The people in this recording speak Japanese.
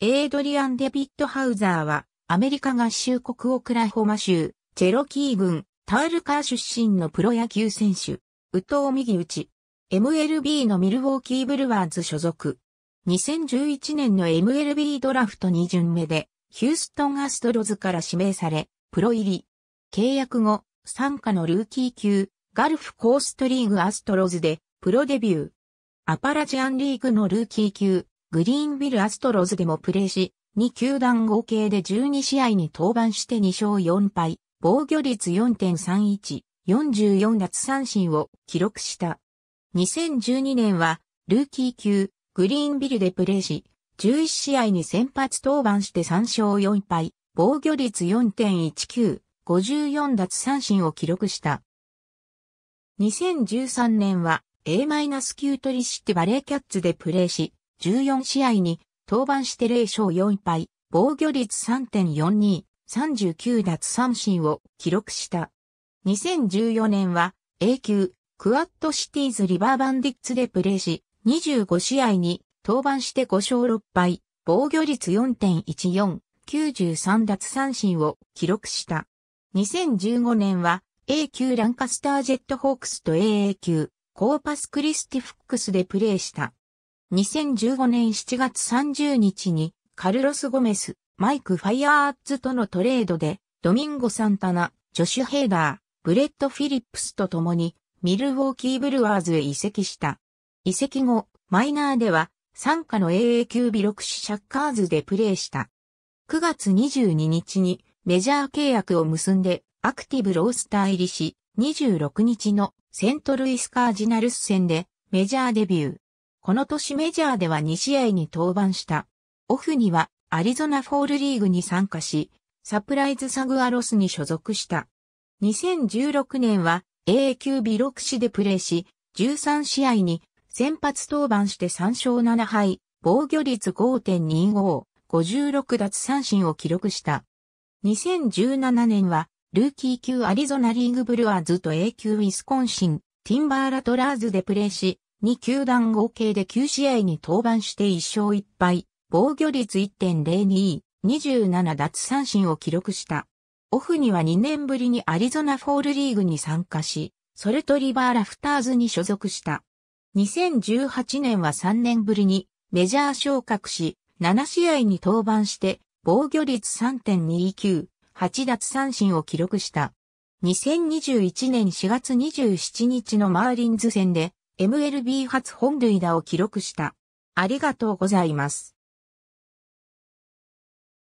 エイドリアン・デビッド・ハウザーは、アメリカ合衆国オクラホマ州、チェロキー郡、タールカー出身のプロ野球選手、ウト藤右打ち、MLB のミルウォーキーブルワーズ所属。2011年の MLB ドラフト2巡目で、ヒューストン・アストロズから指名され、プロ入り。契約後、参加のルーキー級、ガルフコーストリーグアストロズで、プロデビュー。アパラチアンリーグのルーキー級、グリーンビルアストロズでもプレーし、2球団合計で12試合に登板して2勝4敗、防御率4.31、44奪三振を記録した。2012年は、ルーキー級、グリーンビルでプレーし、11試合に先発登板して3勝4敗、防御率4.19、54奪三振を記録した。2013年は A-9 トリシティバレーキャッツでプレーし、14試合に登板して0勝4敗、防御率3.42、39奪三振を記録した。2014年は A 級クワッドシティーズリバーバンディッツでプレーし、25試合に登板して5勝6敗、防御率4.14、93奪三振を記録した。2015年は A 級ランカスタージェットホークスと AA 級コーパスクリスティフックスでプレーした。2015年7月30日にカルロス・ゴメス、マイク・ファイアーズとのトレードで、ドミンゴ・サンタナ、ジョシュ・ヘイダー、ブレッド・フィリップスと共に、ミルウォーキー・ブルワーズへ移籍した。移籍後、マイナーでは、参加の AA 級ビロクシ・シャッカーズでプレーした。9月22日にメジャー契約を結んでアクティブロースター入りし、26日のセントルイスカージナルス戦でメジャーデビュー。この年メジャーでは2試合に登板した。オフにはアリゾナフォールリーグに参加し、サプライズサグアロスに所属した。2016年は A 級ビロクシでプレーし、13試合に先発登板して3勝7敗、防御率5.25、56奪三振を記録した。2017年は、ルーキー級アリゾナリーグブルワーズと A 級ウィスコンシン、ティンバーラトラーズでプレーし、2球団合計で9試合に登板して1勝1敗、防御率1.02、27奪三振を記録した。オフには2年ぶりにアリゾナフォールリーグに参加し、ソルトリバーラフターズに所属した。2018年は3年ぶりにメジャー昇格し、7試合に登板して、防御率3.29、8奪三振を記録した。2021年4月27日のマーリンズ戦で MLB 初本塁打を記録した。ありがとうございます。